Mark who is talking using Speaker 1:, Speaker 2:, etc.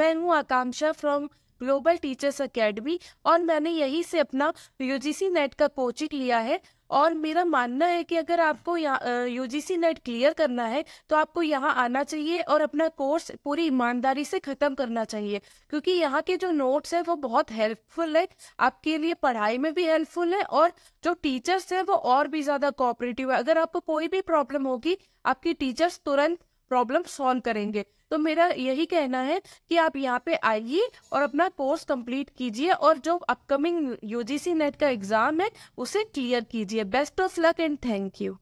Speaker 1: मैं हूँ Akanksha from global teachers academy और मैंने यहीं से अपना यूजीसी नेट का कोचिंग लिया है और मेरा मानना है कि अगर आपको U G C NET clear करना है तो आपको यहाँ आना चाहिए और अपना कोर्स पूरी ईमानदारी से ख़त्म करना चाहिए क्योंकि यहाँ के जो नोट्स हैं वो बहुत हेल्पफुल है आपके लिए पढ़ाई में भी हेल्पफुल है और जो टीचर्स हैं वो और भी ज़्यादा कोऑपरेटिव है अगर आपको कोई भी प्रॉब्लम होगी आपकी टीचर्स तुरंत प्रॉब्लम सॉल्व करेंगे तो मेरा यही कहना है कि आप यहाँ पे आइए और अपना कोर्स कंप्लीट कीजिए और जो अपकमिंग यूजीसी नेट का एग्जाम है उसे क्लियर कीजिए best of luck and thank you